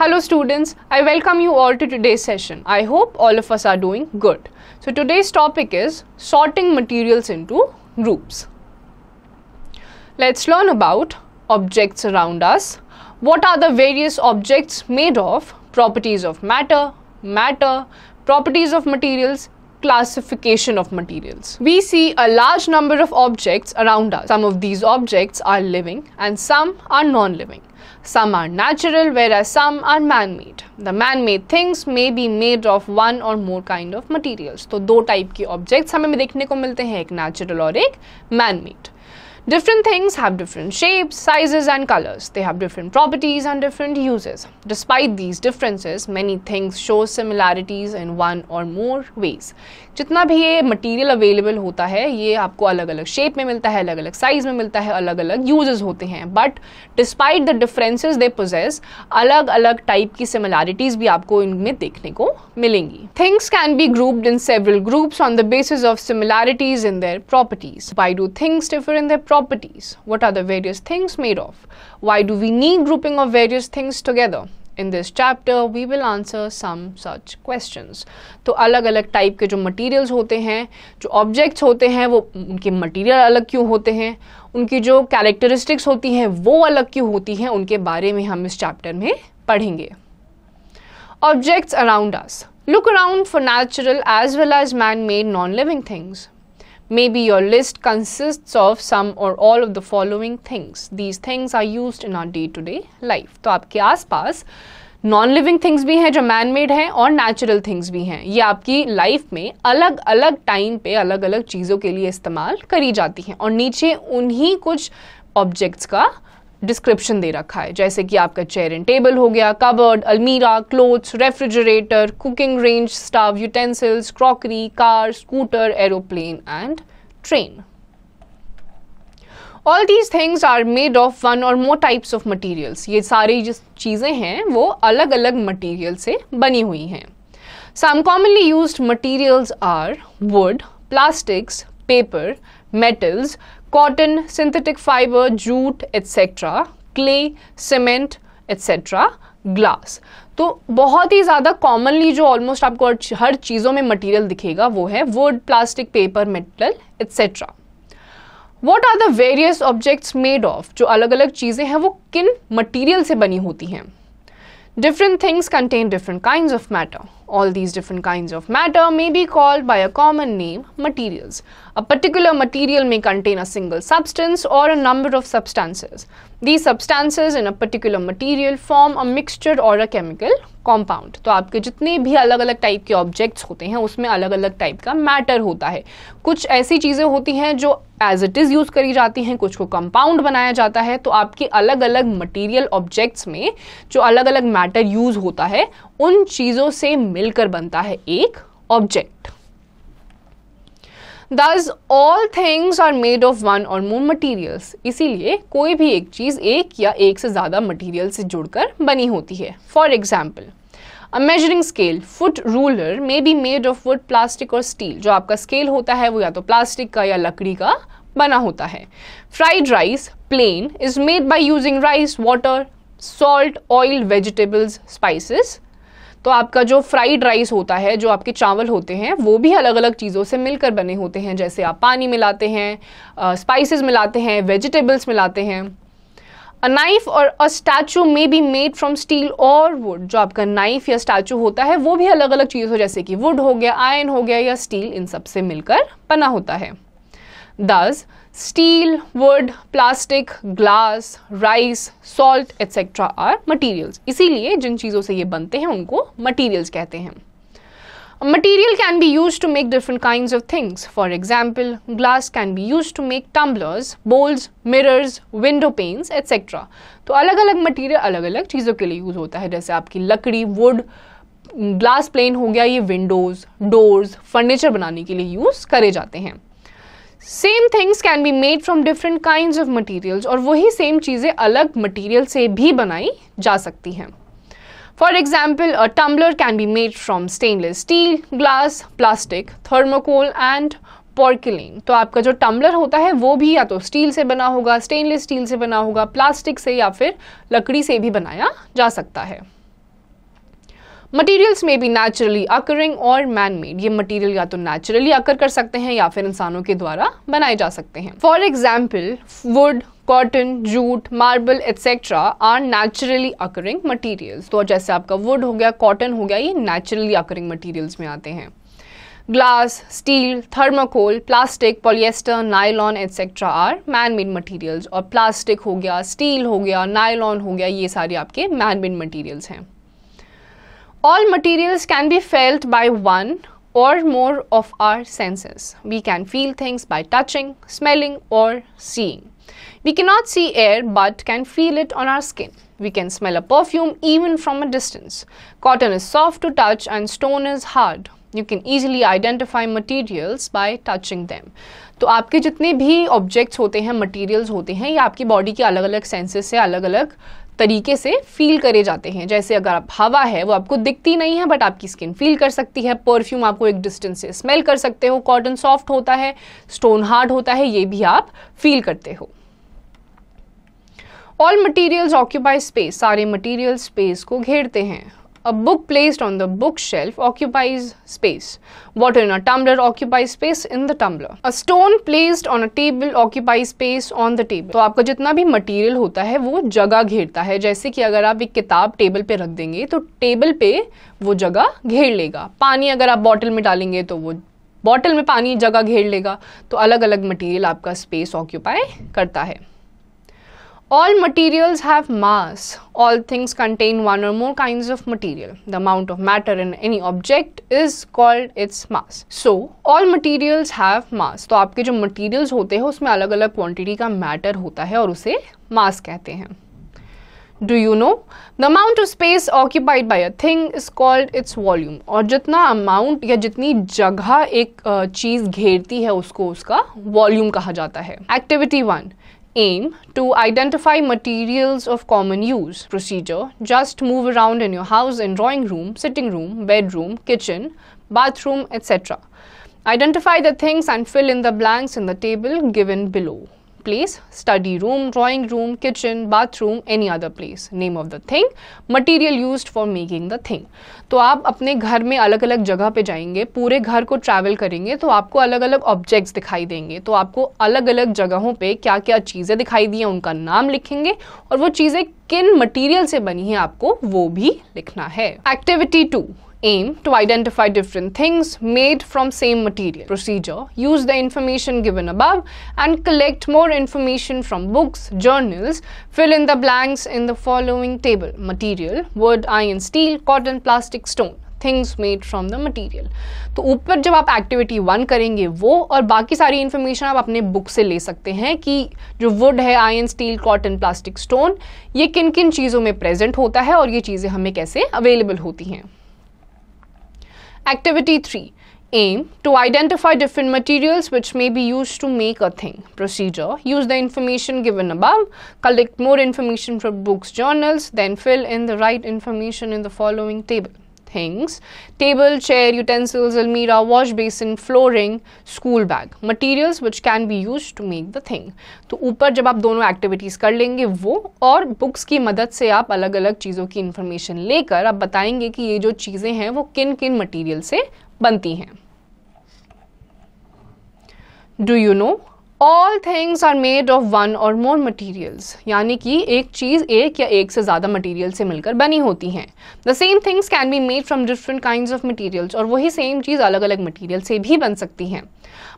Hello students, I welcome you all to today's session. I hope all of us are doing good. So today's topic is sorting materials into groups. Let's learn about objects around us. What are the various objects made of? Properties of matter, matter, properties of materials, classification of materials. We see a large number of objects around us. Some of these objects are living and some are non-living. Some are natural, whereas some are man-made. The man-made things may be made of one or more kind of materials. तो दो type के objects हमें देखने को मिलते हैं एक natural और एक man-made. Different things have different shapes, sizes, and colors. They have different properties and different uses. Despite these differences, many things show similarities in one or more ways. जितना भी ये material available होता है, ये आपको अलग-अलग shape में मिलता है, अलग-अलग size में मिलता है, अलग-अलग uses होते हैं. But despite the differences they possess, अलग-अलग type की similarities भी आपको इनमें देखने को मिलेंगी. Things can be grouped in several groups on the basis of similarities in their properties. Why do things differ in their properties? properties? What are the various things made of? Why do we need grouping of various things together? In this chapter, we will answer some such questions. तो अलग अलग type के जो materials होते हैं जो objects होते हैं वो उनके मटेरियल अलग क्यों होते हैं उनकी जो कैरेक्टरिस्टिक्स होती हैं वो अलग क्यों होती हैं उनके बारे में हम इस चैप्टर में पढ़ेंगे objects around us look around for natural as well as man made non living things Maybe your list consists of some or all of the following things. These things are used in our day-to-day -day life. तो आपके पास non living things भी हैं जो man made हैं और natural things भी हैं ये आपकी लाइफ में अलग अलग टाइम पे अलग अलग चीज़ों के लिए इस्तेमाल करी जाती हैं और नीचे उन्हीं कुछ ऑब्जेक्ट्स का डिस्क्रिप्शन दे रखा है जैसे कि आपका चेयर एंड टेबल हो गया cupboard almirah clothes refrigerator cooking range stove utensils crockery car scooter aeroplane and train all these things are made of one or more types of materials ये सारी जो चीज़ें हैं वो अलग अलग मटीरियल से बनी हुई हैं some commonly use materials are wood plastics paper metals cotton, synthetic fiber, jute, etc., clay, cement, etc., glass. तो बहुत ही ज़्यादा कॉमनली जो ऑलमोस्ट आपको हर चीज़ों में मटेरियल दिखेगा वो है wood plastic paper metal etcetera what are the various objects made of जो अलग अलग चीज़ें हैं वो किन मटीरियल से बनी होती हैं different things contain different kind of matter All these different kinds of matter may be called by a common name materials. A particular material may contain a single substance or a number of substances. These substances in a particular material form a mixture or a chemical compound. तो आपके जितने भी अलग अलग type के objects होते हैं उसमें अलग अलग टाइप का मैटर होता है कुछ ऐसी चीज़ें होती हैं जो एज इट इज़ यूज़ करी जाती हैं कुछ को कंपाउंड बनाया जाता है तो आपके अलग अलग मटेरियल ऑब्जेक्ट्स में जो अलग अलग मैटर यूज़ होता है उन चीजों से मिलकर बनता है एक object thus all things are made of one or more materials इसीलिए कोई भी एक चीज़ एक या एक से ज़्यादा मटीरियल से जुड़कर बनी होती है for example a measuring scale foot ruler may be made of wood plastic और स्टील जो आपका स्केल होता है वो या तो प्लास्टिक का या लकड़ी का बना होता है fried rice plain is made by using rice water salt oil vegetables spices तो आपका जो फ्राइड राइस होता है जो आपके चावल होते हैं वो भी अलग अलग चीज़ों से मिलकर बने होते हैं जैसे आप पानी मिलाते हैं स्पाइसेस मिलाते हैं वेजिटेबल्स मिलाते हैं अ नाइफ और a statue may be made from steel और वुड जो आपका नाइफ या स्टैचू होता है वो भी अलग अलग चीज़ हो जैसे कि वुड हो गया आयन हो गया या स्टील इन सब से मिलकर बना होता है Thus, steel, wood, plastic, glass, rice, salt, etc. are materials. इसीलिए जिन चीज़ों से ये बनते हैं उनको materials कहते हैं A material can be used to make different kinds of things. For example, glass can be used to make tumblers, bowls, mirrors, window panes, etc. तो अलग अलग material अलग अलग चीज़ों के लिए use होता है जैसे आपकी लकड़ी wood glass plane हो गया ये windows doors furniture बनाने के लिए use करे जाते हैं same things can be made from different kind of materials और वही सेम चीज़ें अलग मटीरियल से भी बनाई जा सकती हैं for example a tumbler can be made from stainless steel glass plastic thermocol and porcelain तो आपका जो टम्बलर होता है वो भी या तो स्टील से बना होगा स्टेनलेस स्टील से बना होगा प्लास्टिक से या फिर लकड़ी से भी बनाया जा सकता है मटेरियल्स में भी नेचुरली अकरिंग और मैन मेड ये मटेरियल या तो नेचुरली अकर कर सकते हैं या फिर इंसानों के द्वारा बनाए जा सकते हैं for example wood cotton jute marble etcetera are naturally occurring materials तो जैसे आपका वुड हो गया कॉटन हो गया ये नेचुरली अकरिंग मटीरियल्स में आते हैं glass steel thermocol plastic polyester nylon etcetera are man made materials और प्लास्टिक हो गया स्टील हो गया नायलॉन हो गया ये सारे आपके मैन मेड मटीरियल्स हैं All materials can be felt by one or more of our senses. We can feel things by touching, smelling, or seeing. We cannot see air but can feel it on our skin. We can smell a perfume even from a distance. Cotton is soft to touch and stone is hard. You can easily identify materials by touching them. तो आपके जितने भी objects होते हैं materials होते हैं ये आपकी बॉडी के अलग अलग सेंसेस से अलग अलग तरीके से फील करे जाते हैं जैसे अगर आप हवा है वो आपको दिखती नहीं है बट आपकी स्किन फील कर सकती है परफ्यूम आपको एक डिस्टेंस से स्मेल कर सकते हो कॉटन सॉफ्ट होता है स्टोन हार्ड होता है ये भी आप फील करते हो ऑल मटीरियल्स ऑक्यूपाई स्पेस सारे मटीरियल स्पेस को घेरते हैं A book placed on the bookshelf occupies space. Water in a tumbler occupies space in the tumbler. A stone placed on a table occupies space on the table. to aapka jitna bhi material hota hai wo jagah gherta hai jaise ki agar aap ek kitab table pe rakh denge to table pe wo jagah gher lega pani agar aap bottle mein dalenge to wo bottle में पानी जगह घेर लेगा तो अलग अलग material आपका space occupy करता है All materials have mass. All things contain one or more kinds of material. The amount of matter in any object is called its mass. So, all materials have mass. तो आपके जो materials होते हैं उसमें अलग अलग quantity का matter होता है और उसे mass कहते हैं Do you know? The amount of space occupied by a thing is called its volume. और जितना amount या जितनी जगह एक चीज़ घेरती है उसको उसका volume कहा जाता है Activity one aim to identify materials of common use. Procedure just move around in your house in drawing room, sitting room, bedroom, kitchen, bathroom, etc. Identify the things and fill in the blanks in the table given below. place study room drawing room kitchen bathroom any other place name of the thing material used for making the thing तो आप अपने घर में अलग अलग जगह पे जाएंगे पूरे घर को ट्रैवल करेंगे तो आपको अलग अलग ऑब्जेक्ट्स दिखाई देंगे तो आपको अलग अलग जगहों पे क्या क्या चीज़ें दिखाई दी हैं उनका नाम लिखेंगे और वो चीज़ें किन मटेरियल से बनी है आपको वो भी लिखना है activity two aim to identify different things made from same material. Procedure, use the information given above and collect more information from books, journals, fill in the blanks in the following table. Material, wood, iron, steel, cotton, plastic, stone. Things made from the material तो ऊपर जब आप activity one करेंगे वो और बाकी सारी information आप अपने बुक से ले सकते हैं कि जो वुड है iron steel cotton plastic stone ये किन किन चीज़ों में प्रेजेंट होता है और ये चीज़ें हमें कैसे अवेलेबल होती हैं Activity 3 Aim to identify different materials which may be used to make a thing. Procedure Use the information given above, collect more information from books, journals, then fill in the right information in the following table. things table, chair, utensils, almira wash basin, flooring, school bag. Materials which can be used to make the thing. to upar jab aap dono activities kar lenge wo aur books ki madad se aap alag alag cheezon ki information lekar aap batayenge ki ye jo cheeze hain wo kin kin material se banti hain do you know all things are made of one or more materials यानी कि एक चीज़ एक या एक से ज़्यादा material से मिलकर बनी होती हैं the same things can be made from different kind of materials और वही सेम चीज़ अलग अलग मटीरियल से भी बन सकती हैं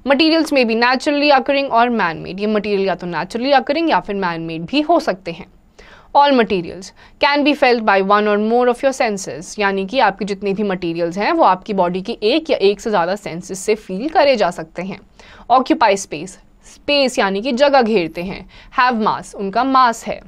मटीरियल्स में भी नेचुरली अकरिंग और मैन मेड ये मटीरियल या तो नेचुरली अकरिंग या फिर मैन मेड भी हो सकते हैं all materials can be felt by one or more of your senses यानी कि आपके जितने भी मटीरियल्स हैं वो आपकी बॉडी की एक या एक से ज़्यादा सेंसेस से फील करे जा सकते हैं ऑक्यूपाई स्पेस स्पेस यानी कि जगह घेरते हैं हैव मास उनका मास है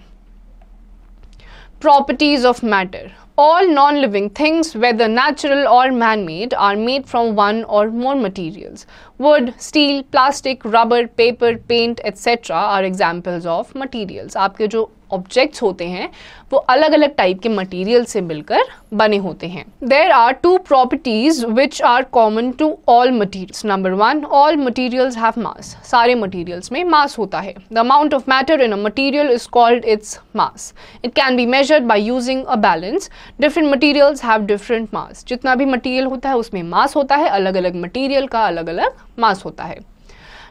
properties of matter all non living things whether natural or man made are made from one or more material wood steel plastic rubber paper paint etcetera are examples of materials आपके जो objects होते हैं वो अलग अलग type के material से मिलकर बने होते हैं there are two properties which are common to all material number one all materials have mass सारे मटीरियल्स में मास होता है the amount of matter in a material is called its mass it can be measured by using a balance different materials have different mass जितना भी material होता है उसमें मास होता है अलग अलग मटीरियल का अलग अलग मास होता है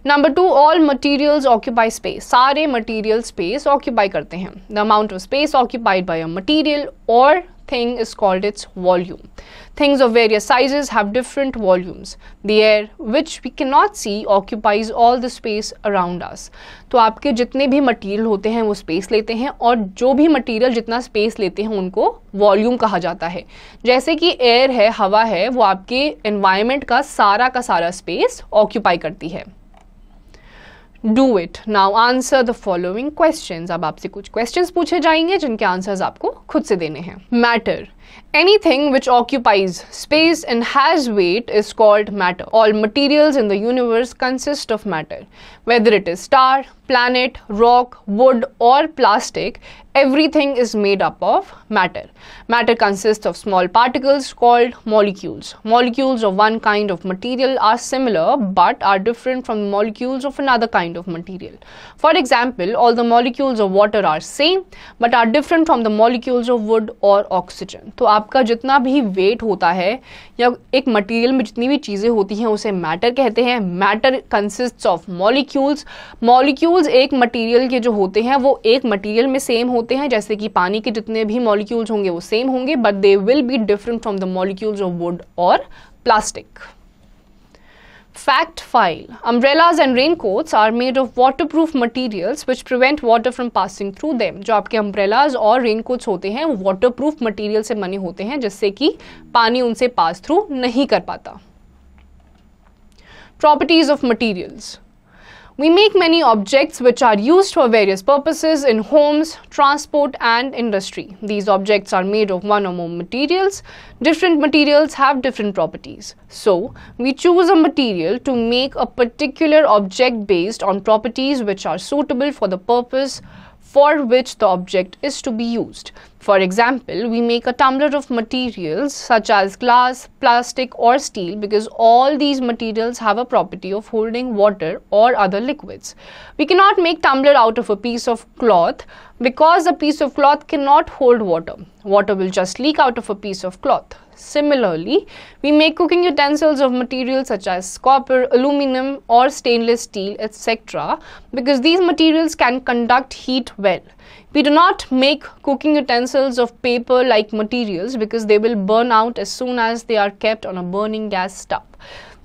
number two all materials occupy space सारे मटीरियल स्पेस ऑक्यूपाई करते हैं the amount of space occupied by a material or is called its volume things of various various have different volumes volumes. Air which we we not see occupies all the space around us तो आपके जितने भी material होते हैं वो space लेते हैं और जो भी मटीरियल जितना स्पेस लेते हैं उनको वॉल्यूम कहा जाता है जैसे कि एयर है हवा है वो आपके एनवायरमेंट का सारा का सारा स्पेस ऑक्यूपाई करती है do it now answer the following question अब आपसे कुछ क्वेश्चन पूछे जाएंगे जिनके आंसर आपको खुद से देने हैं matter Anything which occupies space and has weight is called matter. All materials in the universe consist of matter. Whether it is star, planet, rock, wood, or plastic, everything is made up of matter. Matter consists of small particles called molecules. Molecules of one kind of material are similar but are different from molecules of another kind of material. For example, all the molecules of water are same but are different from the molecules of wood or oxygen. तो आपका जितना भी wait होता है या एक material में जितनी भी चीज़ें होती हैं उसे मैटर कहते हैं matter consist of molecules molecules एक मटेरियल के जो होते हैं वो एक मटेरियल में सेम होते हैं जैसे कि पानी के जितने भी मॉलिक्यूल्स होंगे वो सेम होंगे but they will be different from the molecules of wood और plastic Fact file. Umbrellas and raincoats are made of waterproof materials which prevent water from passing through them. जो आपके umbrellas और raincoats होते हैं waterproof material से बने होते हैं जिससे कि पानी उनसे pass through नहीं कर पाता. Properties of materials. We make many objects which are used for various purposes in homes, transport and industry. These objects are made of one or more materials. Different materials have different properties. So, we choose a material to make a particular object based on properties which are suitable for the purpose for which the object is to be used. For example, we make a tumbler of materials such as glass, plastic or steel because all these materials have a property of holding water or other liquids. We cannot make tumbler out of a piece of cloth because a piece of cloth cannot hold water. Water will just leak out of a piece of cloth. Similarly, we make cooking utensils of materials such as copper, aluminum or stainless steel etc. because these materials can conduct heat well. We do not make cooking utensils of paper like materials because they will burn out as soon as they are kept on a burning gas stove.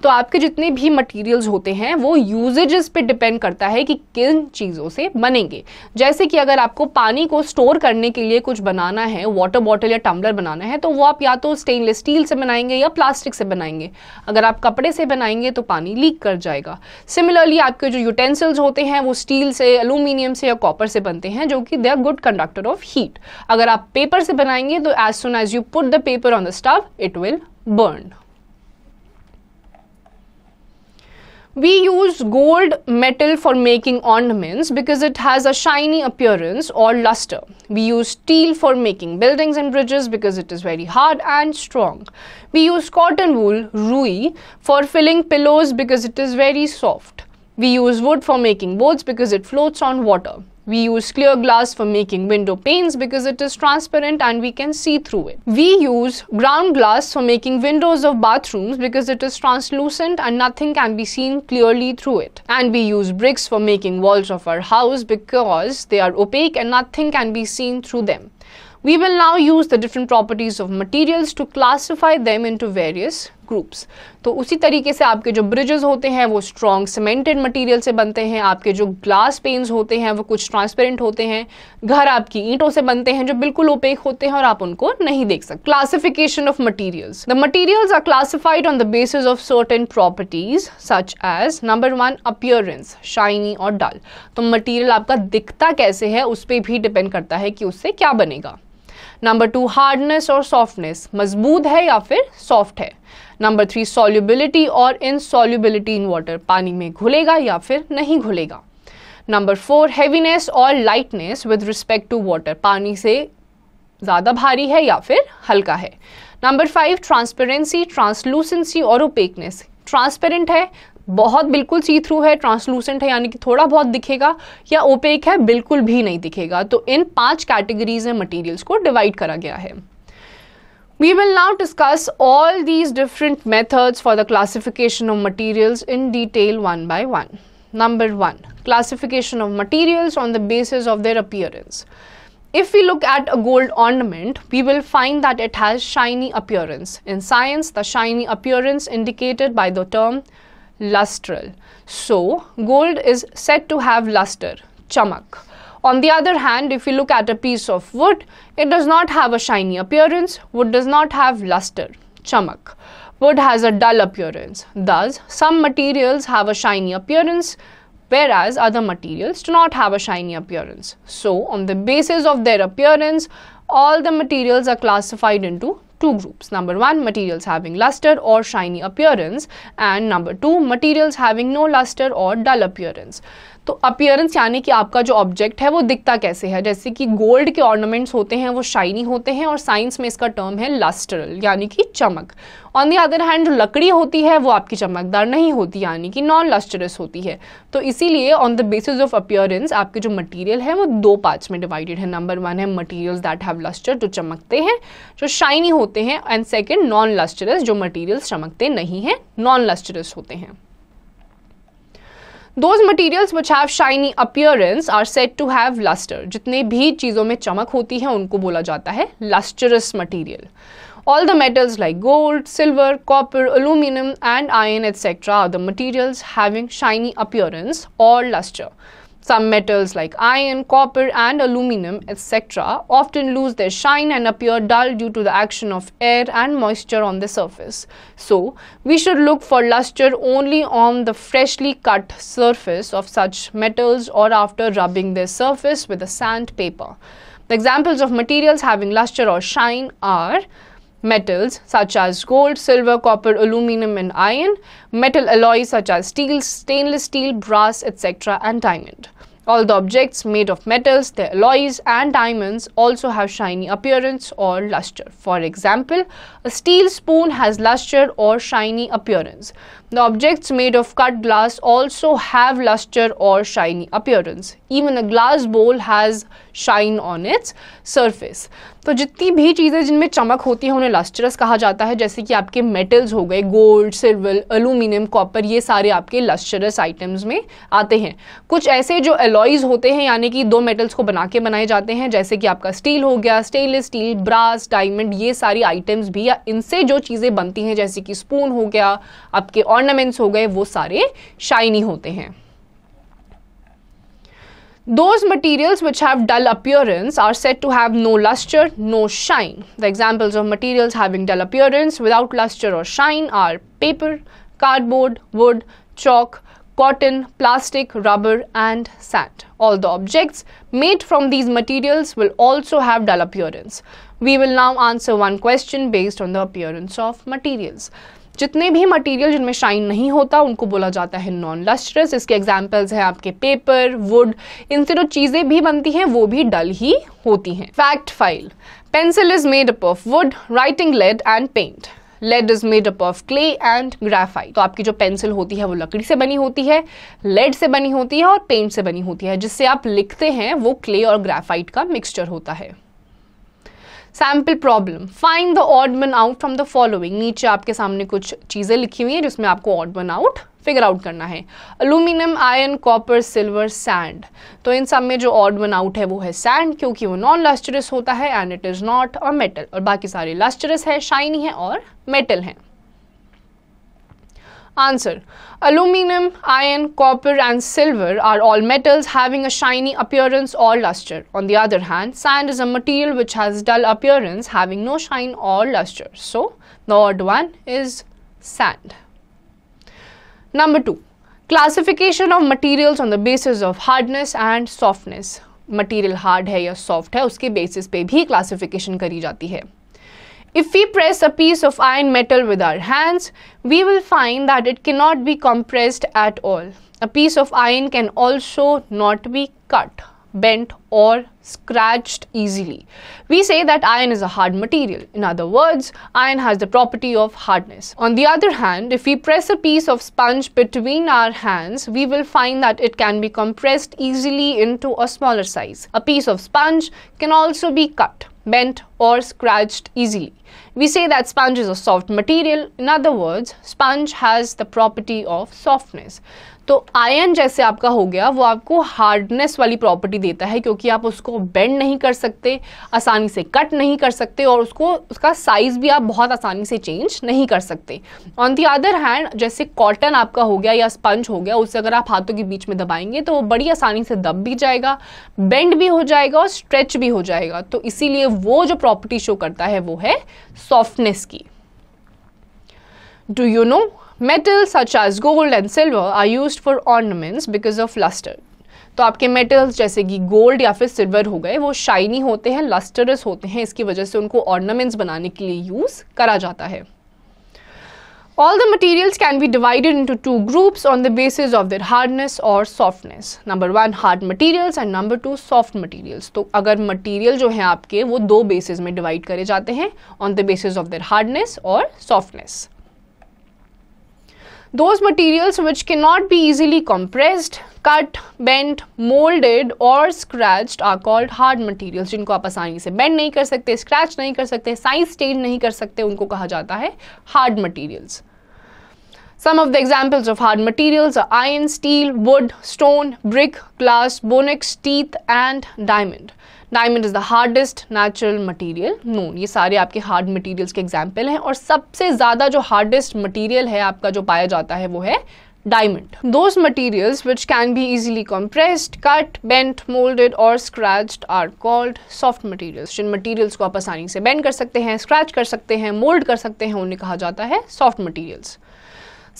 तो आपके जितने भी materials होते हैं वो usages पे depend करता है कि किन चीज़ों से बनेंगे जैसे कि अगर आपको पानी को स्टोर करने के लिए कुछ बनाना है वाटर बॉटल या टम्बलर बनाना है तो वो आप या तो स्टेनलेस स्टील से बनाएंगे या प्लास्टिक से बनाएंगे अगर आप कपड़े से बनाएंगे तो पानी लीक कर जाएगा सिमिलरली आपके जो यूटेंसिल्स होते हैं वो स्टील से अलूमिनियम से या कॉपर से बनते हैं जो कि they are good conductor of heat अगर आप पेपर से बनाएंगे तो as soon as you put the paper on the stove it will burn We use gold metal for making ornaments because it has a shiny appearance or luster. We use steel for making buildings and bridges because it is very hard and strong. We use cotton wool, rui, for filling pillows because it is very soft. We use wood for making boats because it floats on water. We use clear glass for making window panes because it is transparent and we can see through it. We use ground glass for making windows of bathrooms because it is translucent and nothing can be seen clearly through it. And we use bricks for making walls of our house because they are opaque and nothing can be seen through them. We will now use the different properties of materials to classify them into various groups तो उसी तरीके से आपके जो bridges होते हैं वो strong cemented material से बनते हैं आपके जो ग्लास पेन्स होते हैं वो कुछ ट्रांसपेरेंट होते हैं घर आपकी ईंटों से बनते हैं जो बिल्कुल ओपेक होते हैं और आप उनको नहीं देख सकते classification of materials the materials are classified on the basis of certain properties such as number one appearance shiny और डल तो मटीरियल आपका दिखता कैसे है उस पर भी डिपेंड करता है कि उससे क्या बनेगा नंबर टू हार्डनेस और सॉफ्टनेस मजबूत है या फिर सॉफ्ट है नंबर थ्री सॉल्युबिलिटी और इनसॉल्युबिलिटी इन वाटर पानी में घुलेगा या फिर नहीं घुलेगा नंबर फोर हैवीनेस और lightness with respect to water पानी से ज़्यादा भारी है या फिर हल्का है नंबर फाइव ट्रांसपेरेंसी ट्रांसलूसेंसी और ओपेकनेस ट्रांसपेरेंट है बहुत बिल्कुल सी थ्रू है ट्रांसलूसेंट है यानी कि थोड़ा बहुत दिखेगा या ओपेक है बिल्कुल भी नहीं दिखेगा तो इन पांच कैटेगरीज में मटेरियल्स को डिवाइड करा गया है We will now discuss all these different methods for the classification of materials in detail one by one. Number 1. Classification of materials on the basis of their appearance. If we look at a gold ornament, we will find that it has shiny appearance. In science, the shiny appearance indicated by the term lustral. So, gold is said to have luster, chamak. On the other hand, if you look at a piece of wood, it does not have a shiny appearance. Wood does not have luster, chamak. Wood has a dull appearance. Thus, some materials have a shiny appearance, whereas other materials do not have a shiny appearance. So, on the basis of their appearance, all the materials are classified into two groups. Number one, materials having luster or shiny appearance, and number two, materials having no luster or dull appearance. तो appearance यानी कि आपका जो object है वो दिखता कैसे है जैसे कि गोल्ड के ऑर्नामेंट्स होते हैं वो शाइनी होते हैं और साइंस में इसका टर्म है लस्टरल यानी कि चमक ऑन दी अदर हैंड जो लकड़ी होती है वो आपकी चमकदार नहीं होती यानी कि नॉन लस्टरस होती है तो इसीलिए on the basis of appearance आपके जो मटीरियल है वो दो पार्ट्स में डिवाइडेड है नंबर वन है मटीरियल दैट हैव लस्टर जो चमकते हैं जो शाइनी होते हैं एंड सेकेंड नॉन लस्टरस जो मटीरियल्स चमकते नहीं हैं नॉन लस्टरस होते हैं those materials which have shiny appearance are said to have lustre जितने भी चीजों में चमक होती है उनको बोला जाता है lustrous material all the metals like gold silver copper aluminium and iron etcetera are the materials having shiny appearance और lustre Some metals like iron, copper and aluminum etc. often lose their shine and appear dull due to the action of air and moisture on the surface. So, we should look for luster only on the freshly cut surface of such metals or after rubbing their surface with a sandpaper. The examples of materials having luster or shine are metals such as gold, silver, copper, aluminum, and iron, metal alloys such as steel, stainless steel, brass, etc., and diamond. All the objects made of metals, their alloys and diamonds also have shiny appearance or luster. For example, a steel spoon has luster or shiny appearance. The objects made of cut glass also have luster or shiny appearance. Even a glass bowl has shine on its surface. तो जितनी भी चीज़ें जिनमें चमक होती है उन्हें lustrous कहा जाता है जैसे कि आपके मेटल्स हो गए गोल्ड सिल्वर अलूमिनियम कॉपर ये सारे आपके लस्टरस आइटम्स में आते हैं कुछ ऐसे जो एलॉयज होते हैं यानी कि दो मेटल्स को बना के बनाए जाते हैं जैसे कि आपका स्टील हो गया स्टेनलेस स्टील ब्रास डायमंड ये सारी आइटम्स भी या इनसे जो चीज़ें बनती हैं जैसे कि स्पून हो गया आपके ऑर्नामेंट्स हो गए वो सारे शाइनी होते हैं Those materials which have dull appearance are said to have no luster, no shine. The examples of materials having dull appearance without luster or shine are paper, cardboard, wood, chalk, cotton, plastic, rubber, and sand. All the objects made from these materials will also have dull appearance. We will now answer one question based on the appearance of materials. जितने भी material जिनमें shine नहीं होता उनको बोला जाता है non lustrous इसके एग्जाम्पल्स हैं आपके पेपर वुड इनसे जो चीज़ें भी बनती हैं वो भी डल ही होती हैं fact file pencil is made up of wood writing lead and paint lead is made up of clay and graphite तो आपकी जो पेंसिल होती है वो लकड़ी से बनी होती है लेड से बनी होती है और पेंट से बनी होती है जिससे आप लिखते हैं वो क्ले और ग्राफाइट का मिक्सचर होता है sample problem find the odd one out from the following नीचे आपके सामने कुछ चीज़ें लिखी हुई हैं जिसमें आपको odd one out figure out करना है aluminium iron copper silver sand तो इन सब में जो ऑड वन आउट है वो है सैंड क्योंकि वो नॉन लस्टरस होता है and it is not a metal और बाकी सारे लस्टरस है शाइनी है और मेटल हैं Answer. Aluminum, iron, copper and silver are all metals having a shiny appearance or luster. On the other hand, sand is a material which has dull appearance having no shine or luster. So, the odd one is sand. Number 2. Classification of materials on the basis of hardness and softness. Material hard hai या soft hai, उसके basis pe bhi classification kari jati hai. If we press a piece of iron metal with our hands, we will find that it cannot be compressed at all. A piece of iron can also not be cut, bent or scratched easily. We say that iron is a hard material. In other words, iron has the property of hardness. On the other hand, if we press a piece of sponge between our hands, we will find that it can be compressed easily into a smaller size. A piece of sponge can also be cut bent or scratched easily. We say that sponge is a soft material. In other words, sponge has the property of softness. तो iron जैसे आपका हो गया वो आपको hardness वाली property देता है क्योंकि आप उसको बेंड नहीं कर सकते आसानी से कट नहीं कर सकते और उसको उसका साइज़ भी आप बहुत आसानी से चेंज नहीं कर सकते ऑन दी अदर हैंड जैसे कॉटन आपका हो गया या स्पंज हो गया उसे अगर आप हाथों के बीच में दबाएंगे तो वो बड़ी आसानी से दब भी जाएगा बेंड भी हो जाएगा और स्ट्रेच भी हो जाएगा तो इसीलिए वो जो प्रॉपर्टी शो करता है वो है सॉफ्टनेस की do you know metals such as gold and silver are use for ornaments because of lustre तो आपके मेटल्स जैसे कि गोल्ड या फिर सिल्वर हो गए वो शाइनी होते हैं लस्टरस होते हैं इसकी वजह से उनको ऑर्नामेंट्स बनाने के लिए यूज करा जाता है all the materials can be divided into two groups on the basis of their hardness और softness number one hard materials and number two soft materials तो अगर मटीरियल जो है आपके वो दो बेसिस में डिवाइड करे जाते हैं on the basis of their hardness और softness those materials which cannot be easily compressed cut bent molded or scratched are called hard materials jinko aap aasani se bend nahi kar sakte scratch nahi kar sakte size change nahi kar sakte unko kaha jata hai hard materials Some of the examples of hard materials are iron, steel, wood, stone, brick, glass, bonex, teeth, and diamond. Diamond is the hardest natural material known ये सारे आपके hard material के example हैं और सबसे ज़्यादा जो hardest material है आपका जो पाया जाता है वो है diamond those materials which can be easily compressed cut bent moulded और scratched are called soft materials जिन मटीरियल्स को आप आसानी से बेंड कर सकते हैं स्क्रैच कर सकते हैं मोल्ड कर सकते हैं उन्हें कहा जाता है soft materials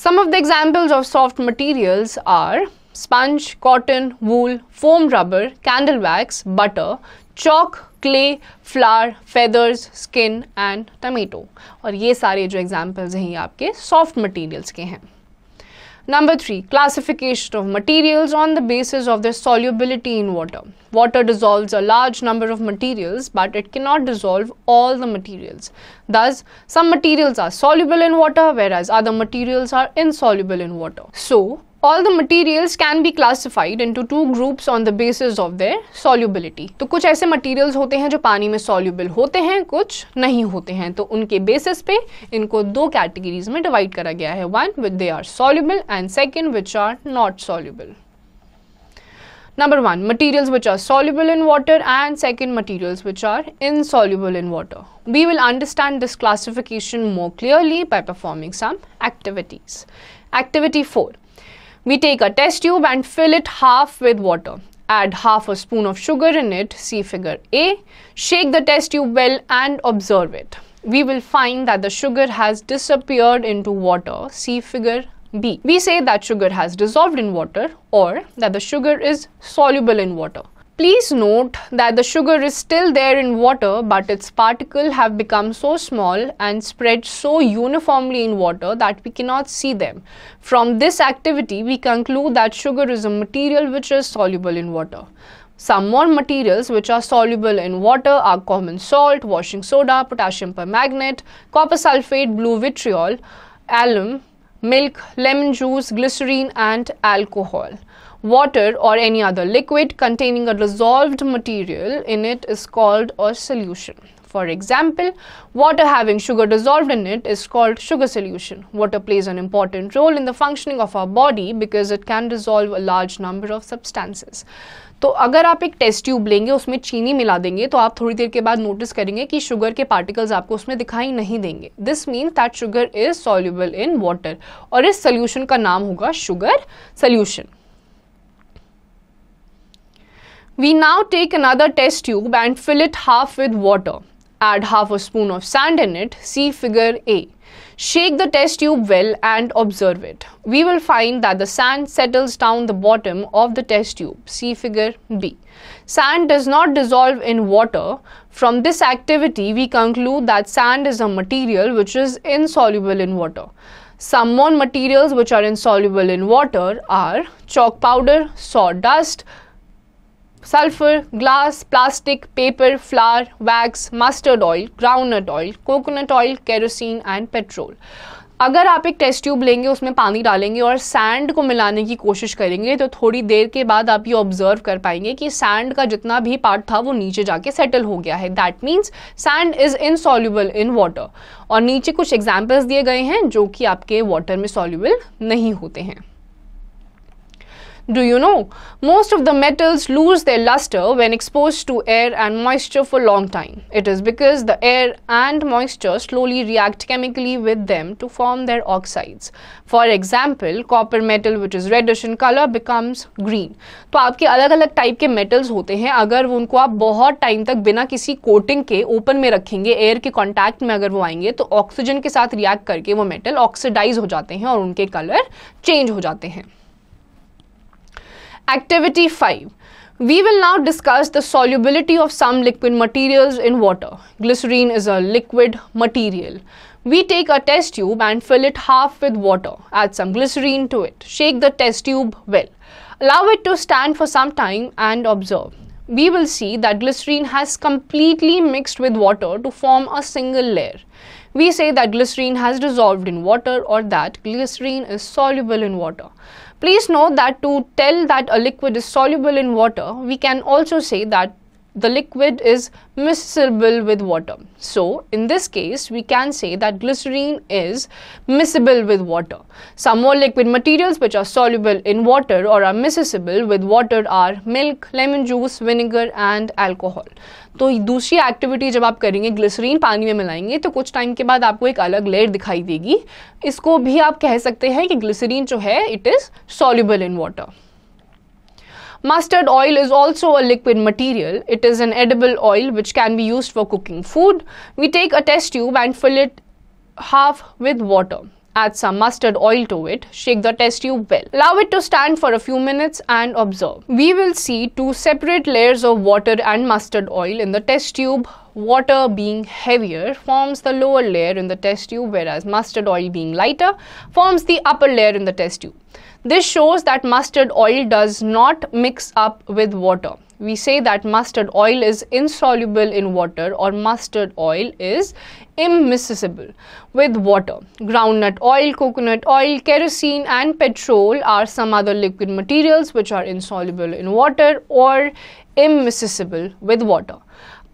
some of the examples of soft materials are sponge, cotton, wool, foam rubber, candle wax, butter, chalk, clay, flour, feathers, skin and tomato. And these are जो examples of soft materials Number three, classification of materials on the basis of their solubility in water. Water dissolves a large number of materials, but it cannot dissolve all the materials. Thus, some materials are soluble in water, whereas other materials are insoluble in water. So, all the materials can be classified into two groups on the basis of their solubility तो कुछ ऐसे materials होते हैं जो पानी में soluble होते हैं कुछ नहीं होते हैं तो उनके बेसिस पे इनको दो कैटेगरीज में डिवाइड करा गया है one with they are soluble and second which are not soluble number one materials which are soluble in water and second materials which are insoluble in water we will understand this classification more clearly by performing some activities activity four We take a test tube and fill it half with water. Add half a spoon of sugar in it, see figure A. Shake the test tube well and observe it. We will find that the sugar has disappeared into water, see figure B. We say that sugar has dissolved in water or that the sugar is soluble in water. Please note that the sugar is still there in water but its particles have become so small and spread so uniformly in water that we cannot see them. From this activity, we conclude that sugar is a material which is soluble in water. Some more materials which are soluble in water are common salt, washing soda, potassium permanganate, copper sulfate, blue vitriol, alum, milk, lemon juice, glycerine and alcohol. Water or any other liquid containing a dissolved material in it is called a solution. For example, water having sugar dissolved in it is called sugar solution. Water plays an important role in the functioning of our body because it can dissolve a large number of substances. तो अगर आप एक test tube लेंगे उसमें चीनी मिला देंगे तो आप थोड़ी देर के बाद नोटिस करेंगे कि शुगर के पार्टिकल्स आपको उसमें दिखाई नहीं देंगे this means that sugar is soluble in water और इस सोल्यूशन का नाम होगा sugar we now take another test tube and fill it half with water. Add half a spoon of sand in it, see figure A. Shake the test tube well and observe it. We will find that the sand settles down the bottom of the test tube. See figure B. Sand does not dissolve in water. From this activity, we conclude that sand is a material which is insoluble in water. Some known materials which are insoluble in water are chalk powder, sawdust, sulphur glass plastic paper flour wax mustard oil groundnut oil coconut oil kerosene and petrol अगर आप एक test tube लेंगे उसमें पानी डालेंगे और sand को मिलाने की कोशिश करेंगे तो थोड़ी देर के बाद आप ये ऑब्जर्व कर पाएंगे कि सैंड का जितना भी पार्ट था वो नीचे जाके सेटल हो गया है that means sand is insoluble in water और नीचे कुछ एग्जाम्पल्स दिए गए हैं जो कि आपके वाटर में सॉल्यूबल नहीं होते हैं Do you know? Most of the metals lose their luster when exposed to air and moisture for long time. It is because the air and moisture slowly react chemically with them to form their oxides. For example, copper metal which is reddish in color becomes green. तो आपके अलग अलग type के metals होते हैं अगर उनको आप बहुत टाइम तक बिना किसी coating के ओपन में रखेंगे एयर के contact में अगर वो आएंगे तो ऑक्सीजन के साथ रिएक्ट करके वो मेटल ऑक्सीडाइज हो जाते हैं और उनके कलर चेंज हो जाते हैं Activity 5. We will now discuss the solubility of some liquid materials in water. Glycerine is a liquid material. We take a test tube and fill it half with water. Add some glycerine to it. Shake the test tube well. Allow it to stand for some time and observe. We will see that glycerine has completely mixed with water to form a single layer. We say that glycerine has dissolved in water or that glycerine is soluble in water. Please note that to tell that a liquid is soluble in water, we can also say that the liquid is miscible with water. So in this case, we can say that glycerine is miscible with water. Some more liquid materials which are soluble in water or are miscible with water are milk, lemon juice, vinegar and alcohol. तो दूसरी activity जब आप करेंगे glycerine पानी में मिलाएंगे तो कुछ टाइम के बाद आपको एक अलग लेयर दिखाई देगी इसको भी आप कह सकते हैं कि ग्लिसरीन जो है it is soluble in water Mustard oil is also a liquid material. It is an edible oil which can be used for cooking food. We take a test tube and fill it half with water. Add some mustard oil to it, shake the test tube well. Allow it to stand for a few minutes and observe. We will see two separate layers of water and mustard oil in the test tube. Water being heavier forms the lower layer in the test tube whereas mustard oil being lighter forms the upper layer in the test tube. This shows that mustard oil does not mix up with water. We say that mustard oil is insoluble in water or mustard oil is immiscible with water. Groundnut oil, coconut oil, kerosene and petrol are some other liquid materials which are insoluble in water or immiscible with water.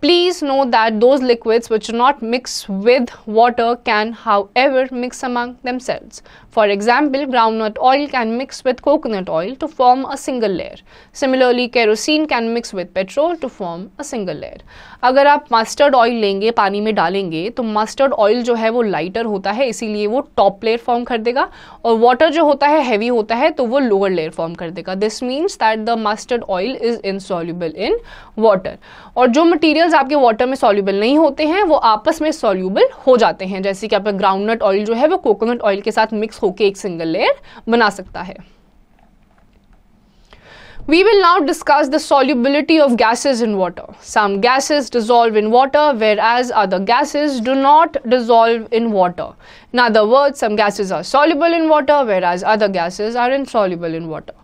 Please note that those liquids which do not mix with water can, however, mix among themselves. For example, groundnut oil can mix with coconut oil to form a single layer. Similarly, kerosene can mix with petrol to form a single layer. अगर आप mustard oil लेंगे पानी में डालेंगे तो mustard oil जो है वो lighter होता है इसीलिए वो top layer form कर देगा और water जो होता है heavy होता है तो वो lower layer form कर देगा This means that the mustard oil is insoluble in water. और जो materials आपके water में soluble नहीं होते हैं वो आपस में soluble हो जाते हैं जैसे कि आपका groundnut oil जो है वो coconut oil के साथ mix होके एक सिंगल लेयर बना सकता है We will now discuss the solubility of gases in water. Some gases dissolve in water, whereas other gases do not dissolve in water. In other words, some gases are soluble in water, whereas other gases are insoluble in water.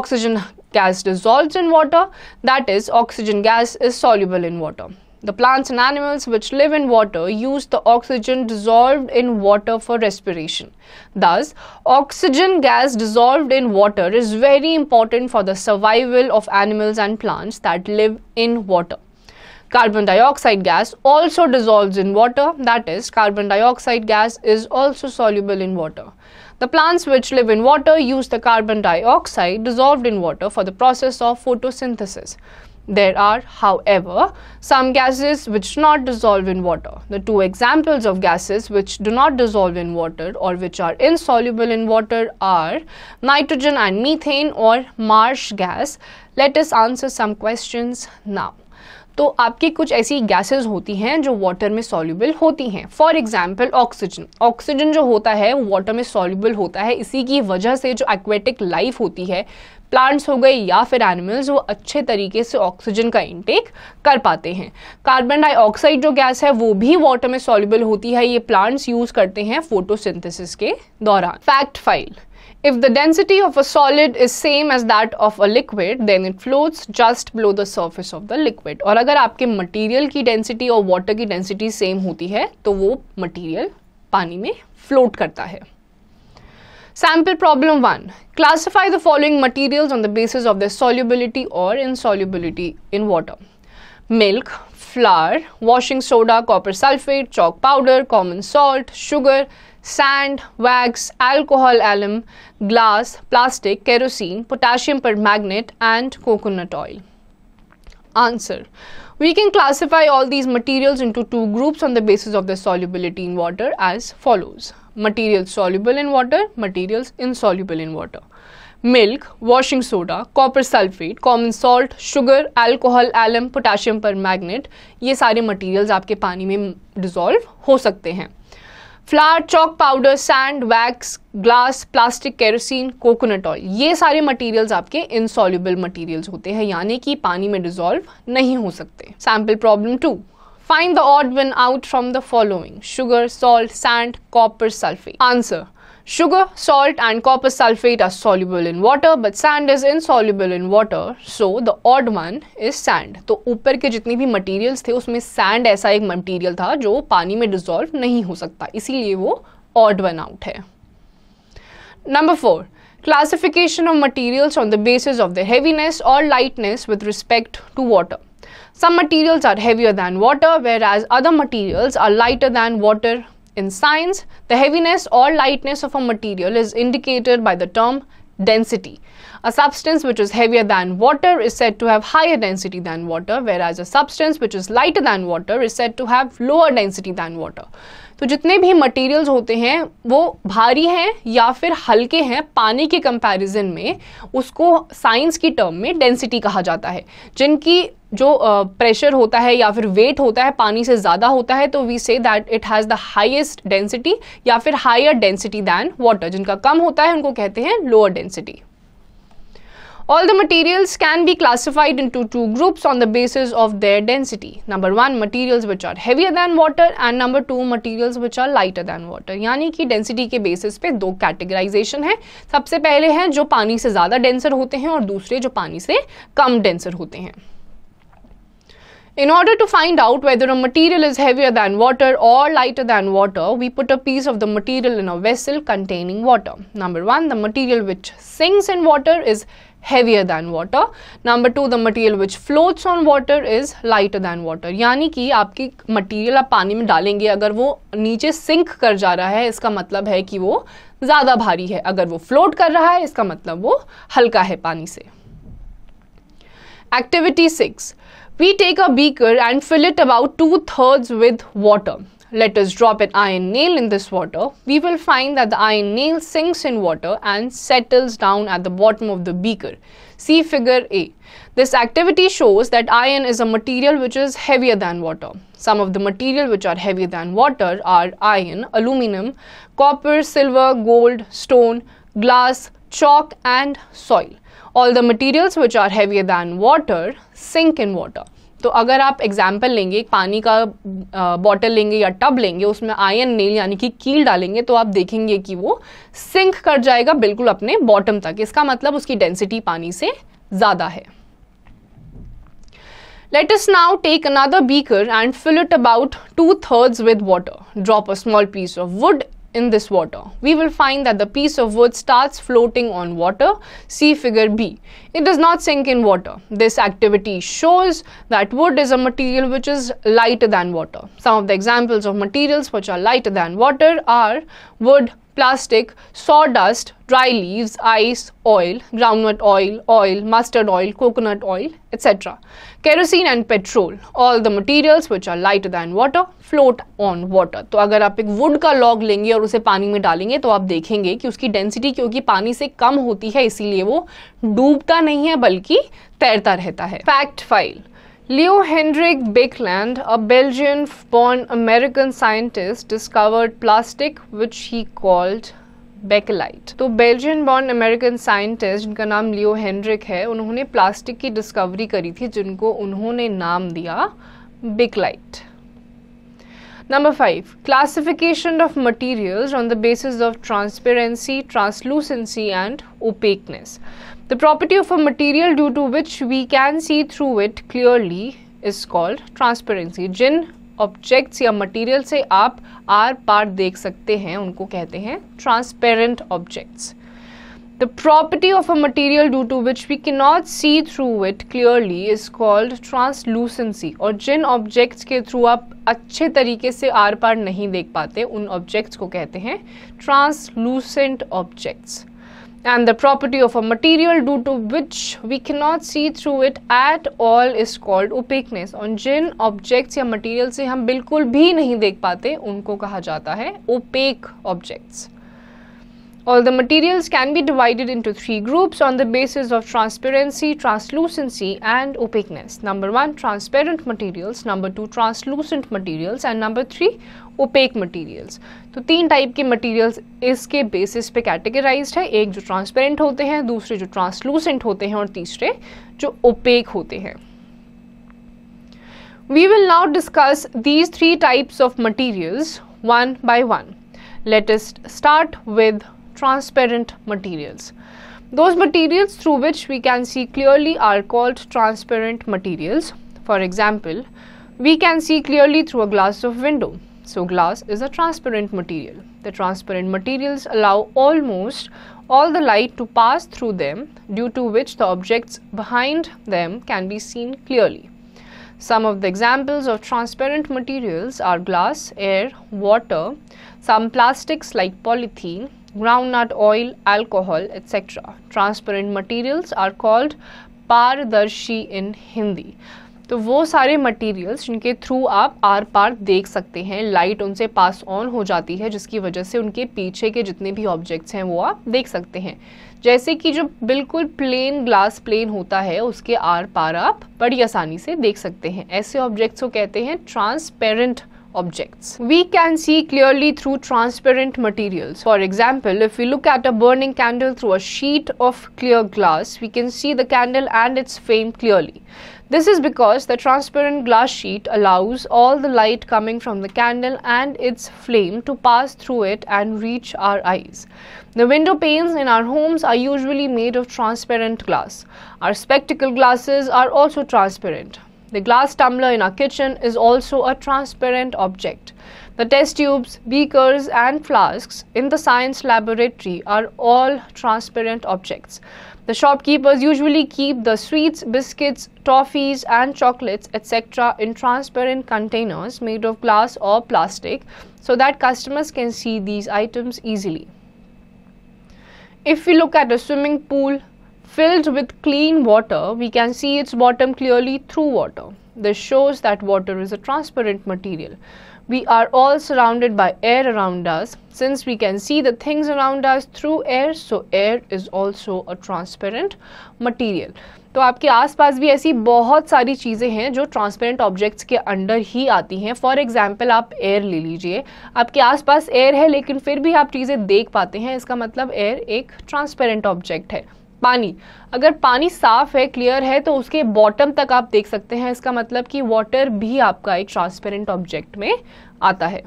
Oxygen gas dissolves in water, that is, oxygen gas is soluble in water. The plants and animals which live in water use the oxygen dissolved in water for respiration. Thus, oxygen gas dissolved in water is very important for the survival of animals and plants that live in water. Carbon dioxide gas also dissolves in water, that is, carbon dioxide gas is also soluble in water. The plants which live in water use the carbon dioxide dissolved in water for the process of photosynthesis. There are, however, some gases which do not dissolve in water. The two examples of gases which do not dissolve in water or which are insoluble in water are nitrogen and methane or marsh gas. Let us answer some questions now. तो आपकी कुछ ऐसी gases होती हैं जो water में soluble होती हैं फॉर एग्जाम्पल ऑक्सीजन ऑक्सीजन जो होता है वो वाटर में सॉल्यूबल होता है इसी की वजह से जो एक्वेटिक लाइफ होती है प्लांट्स हो गए या फिर एनिमल्स वो अच्छे तरीके से ऑक्सीजन का इनटेक कर पाते हैं कार्बन डाइऑक्साइड जो गैस है वो भी वाटर में सॉल्युबल होती है ये प्लांट्स यूज करते हैं फोटोसिंथेसिस के दौरान fact file If the density of a solid is same as that of a liquid, then it floats just below the surface of the liquid. और अगर आपके material की डेंसिटी और वाटर की डेंसिटी सेम होती है तो वो material पानी में फ्लोट करता है Sample problem 1. Classify the following materials on the basis of their solubility or insolubility in water. Milk, flour, washing soda, copper sulfate, chalk powder, common salt, sugar, sand, wax, alcohol, alum, glass, plastic, kerosene, potassium permanganate and coconut oil. Answer. We can classify all these materials into two groups on the basis of their solubility in water as follows. materials soluble in water materials insoluble in water milk washing soda copper sulfate common salt sugar alcohol alum potassium permanganate ये सारे materials आपके पानी में dissolve हो सकते हैं flour chalk powder sand wax glass plastic kerosene coconut oil ये सारे मटेरियल्स आपके इनसॉल्यूबल मटेरियल्स होते हैं यानी कि पानी में डिजोल्व नहीं हो सकते sample problem two Find the odd one out from the following sugar, salt, sand, copper sulfate. Answer. Sugar, salt and copper sulfate are soluble in water but sand is insoluble in water. So the odd one is sand. So, ऊपर के जितने भी materials थे उसमें sand ऐसा एक material था जो पानी में dissolve नहीं हो सकता इसीलिए वो odd one out है Number four, classification of materials on the basis of their heaviness or lightness with respect to water. Some materials are heavier than water, whereas other materials are lighter than water. In science, the heaviness or lightness of a material is indicated by the term density. A substance which is heavier than water is said to have higher density than water, whereas a substance which is lighter than water is said to have lower density than water. तो जितने भी materials होते हैं वो भारी हैं या फिर हल्के हैं पानी के कंपैरिजन में उसको साइंस की टर्म में डेंसिटी कहा जाता है जिनकी जो प्रेशर होता है या फिर वेट होता है पानी से ज़्यादा होता है तो we say that it has the highest density या फिर हायर डेंसिटी दैन वाटर जिनका कम होता है उनको कहते हैं lower density All the materials can be classified into two groups on the basis of their density. Number one, materials which are heavier than water and number two, materials which are lighter than water. यानी कि density के basis पे दो categorization है सबसे पहले है जो पानी से ज़्यादा denser होते हैं और दूसरे जो पानी से कम denser होते हैं In order to find out whether a material is heavier than water or lighter than water, we put a piece of the material in a vessel containing water. Number one, the material which sinks in water is heavier than water. Number two, the material which floats on water is lighter than water. यानी कि आपकी material आप पानी में डालेंगे अगर वो नीचे सिंक कर जा रहा है इसका मतलब है कि वो ज़्यादा भारी है अगर वो फ्लोट कर रहा है इसका मतलब वो हल्का है पानी से Activity 6. We take a beaker and fill it about two thirds with water. let us drop an iron nail in this water, we will find that the iron nail sinks in water and settles down at the bottom of the beaker. See figure A. This activity shows that iron is a material which is heavier than water. Some of the material which are heavier than water are iron, aluminum, copper, silver, gold, stone, glass, chalk and soil. All the materials which are heavier than water sink in water. तो अगर आप example लेंगे पानी का bottle लेंगे या tub लेंगे उसमें आयन नेल यानी कि कील डालेंगे तो आप देखेंगे कि वो सिंक कर जाएगा बिल्कुल अपने बॉटम तक इसका मतलब उसकी डेंसिटी पानी से ज़्यादा है let's now take another beaker and fill it about two thirds with water drop a small piece of wood in this water. We will find that the piece of wood starts floating on water, see figure B. It does not sink in water. This activity shows that wood is a material which is lighter than water. Some of the examples of materials which are lighter than water are wood, plastic, sawdust, dry leaves, ice, oil, groundnut oil, oil, mustard oil, coconut oil, etc. kerosene and petrol. All the materials which are lighter than water float on water. तो अगर आप एक would का log लेंगे और उसे पानी में डालेंगे तो आप देखेंगे कि उसकी डेंसिटी क्योंकि पानी से कम होती है इसीलिए वो डूबता नहीं है बल्कि तैरता रहता है fact file Leo Hendrik Bakeland, a Belgian born American scientist, discovered plastic, which he called Bakelite तो बेल्जियन बॉर्न अमेरिकन साइंटिस्ट जिनका नाम लियो हेनरिक है उन्होंने प्लास्टिक की डिस्कवरी करी थी जिनको उन्होंने नाम दिया Bakelite number five classification of material on the basis of transparency translucency and opaqueness the property of a material due to which we can see through it clearly is called transparency जिन objects या material से आप are पार देख सकते हैं उनको कहते हैं transparent objects property of a material due to which we can not see through it clearly is called translucency और जिन ऑब्जेक्ट्स के थ्रू आप अच्छे तरीके से आर पार नहीं देख पाते उन ऑब्जेक्ट्स को कहते हैं translucent objects and the property of a material due to which we cannot see through it at all is called opaqueness On जिन objects ya material से हम bilkul bhi nahi देख पाते Unko kaha jata hai opaque objects All the materials can be divided into three groups on the basis of transparency, translucency, and opaqueness. Number one, transparent materials. Number two, translucent materials. And number three, opaque materials तो तीन type के materials इसके basis पे categorised है एक जो transparent होते हैं दूसरे जो ट्रांसलूसेंट होते हैं और तीसरे जो ओपेक होते हैं we will now discuss these three types of materials one by one latest start with transparent materials those materials through which we can see clearly are called transparent materials for example we can see clearly through a glass of window So glass is a transparent material. The transparent materials allow almost all the light to pass through them due to which the objects behind them can be seen clearly. Some of the examples of transparent materials are glass, air, water, some plastics like polythene, groundnut oil, alcohol, etc. Transparent materials are called pardarshi in Hindi. तो वो सारे materials जिनके through आप are पार देख सकते हैं light उनसे pass on हो जाती है जिसकी वजह से उनके पीछे के जितने भी ऑब्जेक्ट्स हैं वो आप देख सकते हैं जैसे कि जो बिल्कुल प्लेन ग्लास प्लेन होता है उसके आर पार आप बड़ी आसानी से देख सकते हैं ऐसे ऑब्जेक्ट्स को कहते हैं transparent objects. We can see clearly through transparent materials. For example, if we look at a burning candle through a sheet of clear glass, we can see the candle and its flame clearly. This is because the transparent glass sheet allows all the light coming from the candle and its flame to pass through it and reach our eyes. The window panes in our homes are usually made of transparent glass. Our spectacle glasses are also transparent. The glass tumbler in our kitchen is also a transparent object. The test tubes, beakers and flasks in the science laboratory are all transparent objects. The shopkeepers usually keep the sweets, biscuits, toffees, and chocolates, etc., in transparent containers made of glass or plastic so that customers can see these items easily. If we look at a swimming pool filled with clean water, we can see its bottom clearly through water. This shows that water is a transparent material. We are all surrounded by air around us. Since we can see the things around us through air, so air is also a transparent material. तो आपके आसपास भी ऐसी बहुत सारी चीज़ें हैं जो ट्रांसपेरेंट ऑब्जेक्ट्स के अंडर ही आती हैं फॉर एग्जाम्पल आप एयर ले लीजिए आपके आसपास एयर है लेकिन फिर भी आप चीज़ें देख पाते हैं इसका मतलब एयर एक ट्रांसपेरेंट ऑब्जेक्ट है पानी अगर पानी साफ है क्लियर है तो उसके बॉटम तक आप देख सकते हैं इसका मतलब कि वाटर भी आपका एक ट्रांसपेरेंट ऑब्जेक्ट में आता है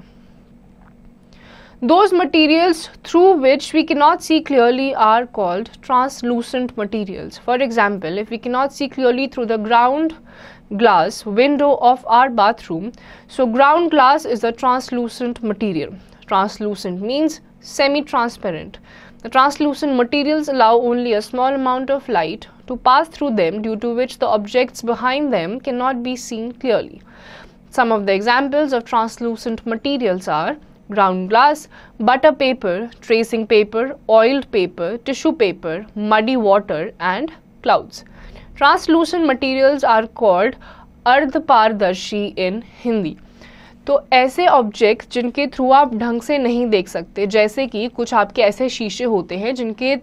those materials through which we can not see clearly are called translucent materials for example if we can not see clearly through the ground glass window of our bathroom so ground glass is a translucent material translucent means semi transparent The translucent materials allow only a small amount of light to pass through them due to which the objects behind them cannot be seen clearly. Some of the examples of translucent materials are ground glass, butter paper, tracing paper, oiled paper, tissue paper, muddy water and clouds. Translucent materials are called Ardhapardarshi in Hindi. तो ऐसे object जिनके through आप ढंग से नहीं देख सकते जैसे कि कुछ आपके ऐसे शीशे होते हैं जिनके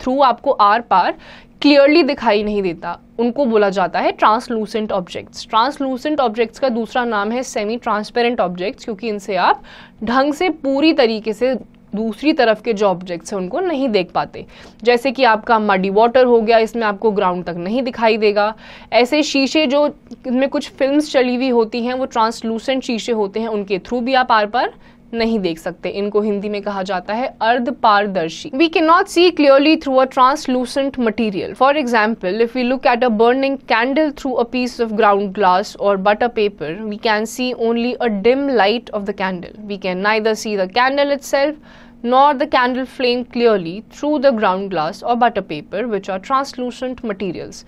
थ्रू आपको आर पार क्लियरली दिखाई नहीं देता उनको बोला जाता है ट्रांसलूसेंट ऑब्जेक्ट्स ट्रांसलूसेंट ऑब्जेक्ट्स का दूसरा नाम है सेमी ट्रांसपेरेंट ऑब्जेक्ट्स क्योंकि इनसे आप ढंग से पूरी तरीके से दूसरी तरफ के जो ऑब्जेक्ट्स हैं उनको नहीं देख पाते जैसे कि आपका मडी वाटर हो गया इसमें आपको ग्राउंड तक नहीं दिखाई देगा ऐसे शीशे जो इनमें कुछ फिल्म्स चली हुई होती हैं वो ट्रांसलूसेंट शीशे होते हैं उनके थ्रू भी आप आर पार नहीं देख सकते इनको हिंदी में कहा जाता है अर्ध पारदर्शी we can not see clearly through a translucent material for example if we look at a burning candle through a piece of ground glass और butter paper we can see only a dim light of the candle we can neither see the candle itself nor the candle flame clearly through the ground glass or butter paper, which are translucent materials.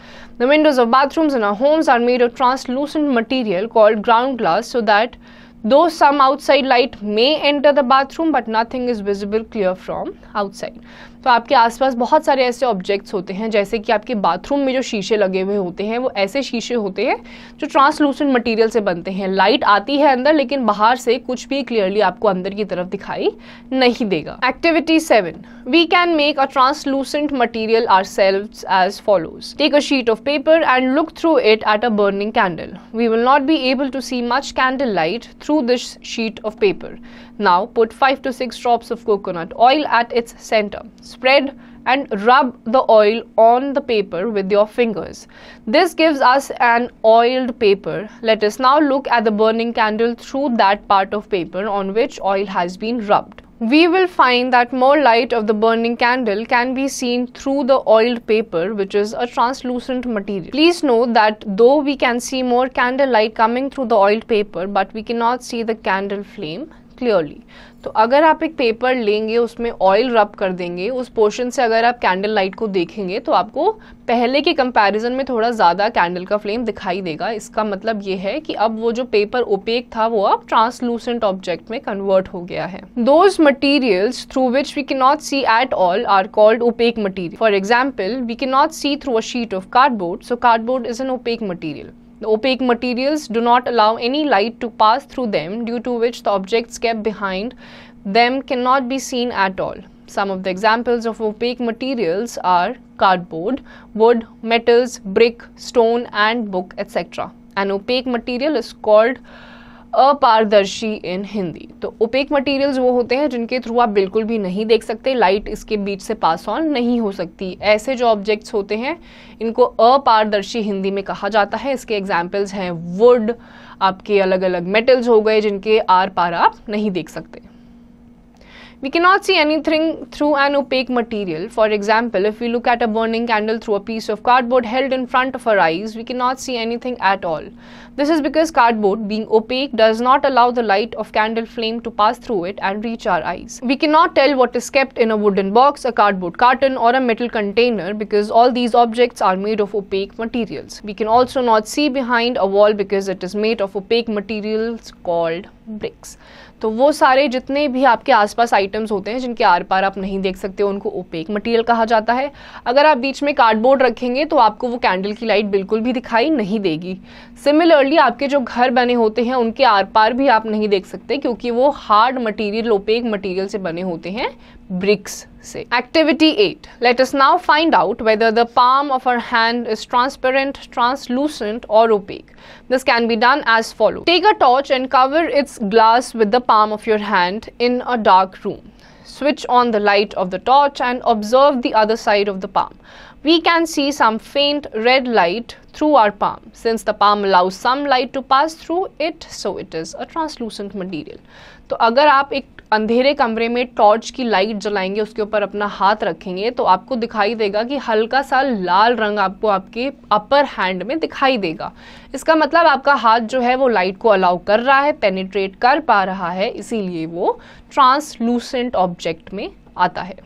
The windows of bathrooms in our homes are made of translucent material called ground glass so that Though some outside light may enter the bathroom, but nothing is visible clear from outside. तो आपके आसपास बहुत सारे ऐसे objects होते हैं जैसे कि आपके बाथरूम में जो शीशे लगे हुए होते हैं वो ऐसे शीशे होते हैं जो ट्रांसलूसेंट मटेरियल से बनते हैं लाइट आती है अंदर लेकिन बाहर से कुछ भी क्लियरली आपको अंदर की तरफ दिखाई नहीं देगा activity seven we can make a translucent material ourselves as follows take a sheet of paper and look through it at a burning candle we will not be able to see much candle light through this sheet of paper Now put 5 to 6 drops of coconut oil at its center. Spread and rub the oil on the paper with your fingers. This gives us an oiled paper. Let us now look at the burning candle through that part of paper on which oil has been rubbed. We will find that more light of the burning candle can be seen through the oiled paper which is a translucent material. Please note that though we can see more candle light coming through the oiled paper but we cannot see the candle flame clearly तो अगर आप एक paper लेंगे उसमें oil रब कर देंगे उस पोर्शन से अगर आप कैंडल लाइट को देखेंगे तो आपको पहले के कंपैरिजन में थोड़ा ज़्यादा कैंडल का फ्लेम दिखाई देगा इसका मतलब ये है कि अब वो जो पेपर ओपेक था वो अब ट्रांसलूसेंट ऑब्जेक्ट में कन्वर्ट हो गया है those materials through which we can not see at all are called opaque material for example we can not see through a sheet of cardboard so cardboard is an opaque material The opaque materials do not allow any light to pass through them, due to which the objects kept behind them cannot be seen at all. Some of the examples of opaque materials are cardboard, wood, metals, brick, stone, and book, etc. An opaque material is called अपारदर्शी इन हिंदी तो OPEC materials वो होते हैं जिनके through आप बिल्कुल भी नहीं देख सकते लाइट इसके बीच से पास ऑन नहीं हो सकती ऐसे जो ऑब्जेक्ट्स होते हैं इनको अपारदर्शी हिंदी में कहा जाता है इसके एग्जाम्पल्स हैं वुड आपके अलग अलग मेटल्स हो गए जिनके आर पार आप नहीं देख सकते We cannot see anything through an opaque material. For example, if we look at a burning candle through a piece of cardboard held in front of our eyes, we cannot see anything at all. This is because cardboard, being opaque, does not allow the light of candle flame to pass through it and reach our eyes. We cannot tell what is kept in a wooden box, a cardboard carton, or a metal container because all these objects are made of opaque materials. We can also not see behind a wall because it is made of opaque materials called bricks. तो वो सारे जितने भी आपके आसपास items होते हैं जिनके आर पार आप नहीं देख सकते उनको ओपेक मटेरियल कहा जाता है अगर आप बीच में कार्डबोर्ड रखेंगे तो आपको वो कैंडल की लाइट बिल्कुल भी दिखाई नहीं देगी सिमिलरली आपके जो घर बने होते हैं उनके आर पार भी आप नहीं देख सकते क्योंकि वो हार्ड मटेरियल ओपेक मटेरियल से बने होते हैं ब्रिक्स से activity eight let us now find out whether the palm of our hand is transparent translucent और opaque this can be done as follow take a torch and cover its glass with the palm of your hand in a dark room switch on the light of the torch and observe the other side of the palm we can see some faint red light through our palm. Since the palm allows some light to pass through it, so it is a translucent material. तो अगर आप एक अंधेरे कमरे में torch की light जलाएंगे उसके ऊपर अपना हाथ रखेंगे तो आपको दिखाई देगा कि हल्का सा लाल रंग आपको आपके अपर हैंड में दिखाई देगा इसका मतलब आपका हाथ जो है वो लाइट को अलाउ कर रहा है पेनिट्रेट कर पा रहा है इसीलिए वो ट्रांसलूसेंट ऑब्जेक्ट में आता है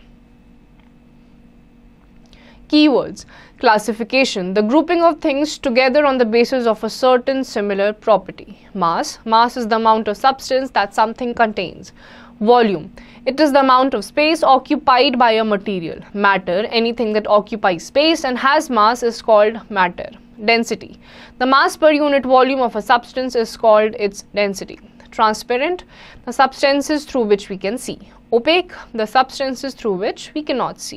keywords. Classification, the grouping of things together on the basis of a certain similar property. Mass, mass is the amount of substance that something contains. Volume, it is the amount of space occupied by a material. Matter, anything that occupies space and has mass is called matter. Density, the mass per unit volume of a substance is called its density. Transparent, the substances through which we can see opaque the substances through which we can not see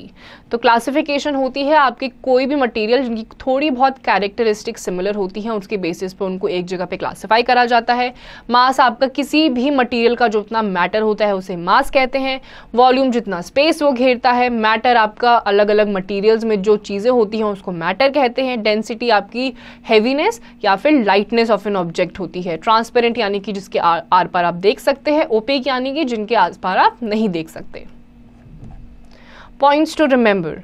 तो classification होती है आपके कोई भी material जिनकी थोड़ी बहुत characteristic similar होती हैं उसके बेसिस पर उनको एक जगह पे क्लासिफाई करा जाता है मास आपका किसी भी मटेरियल का जो उतना मैटर होता है उसे मास कहते हैं वॉल्यूम जितना स्पेस वो घेरता है मैटर आपका अलग अलग मटीरियल्स में जो चीज़ें होती हैं उसको मैटर कहते हैं डेंसिटी आपकी हैवीनेस या फिर लाइटनेस ऑफ एन ऑब्जेक्ट होती है ट्रांसपेरेंट यानी कि जिसके आर, आर पार आप देख सकते हैं ओपेक यानी कि जिनके आर पार आप नहीं नहीं देख सकते points to remember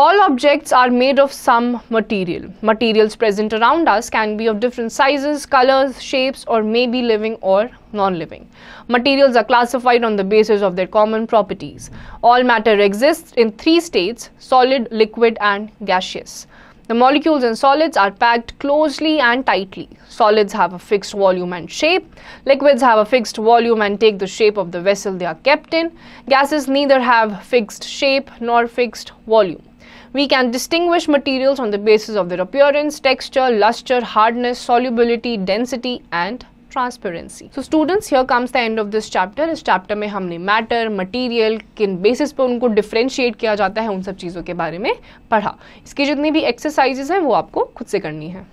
All objects are made of some material. Materials present around us can be of different sizes, colors, shapes, or may be living or non living. Materials are classified on the basis of their common properties. All matter exists in three states solid, liquid, and gaseous. The molecules in solids are packed closely and tightly solids have a fixed volume and shape. Liquids have a fixed volume and take the shape of the vessel they are kept in. Gases neither have fixed shape nor fixed volume. We can distinguish materials on the basis of their appearance, texture, luster, hardness, solubility, density and transparency. So students, here comes the end of this chapter. In this chapter, we have matter, material, kin basis pe unko differentiate kiya jata hai un sab cheezon ke bare mein padha. Iske jitni bhi exercises hain wo aapko khud se karni hai.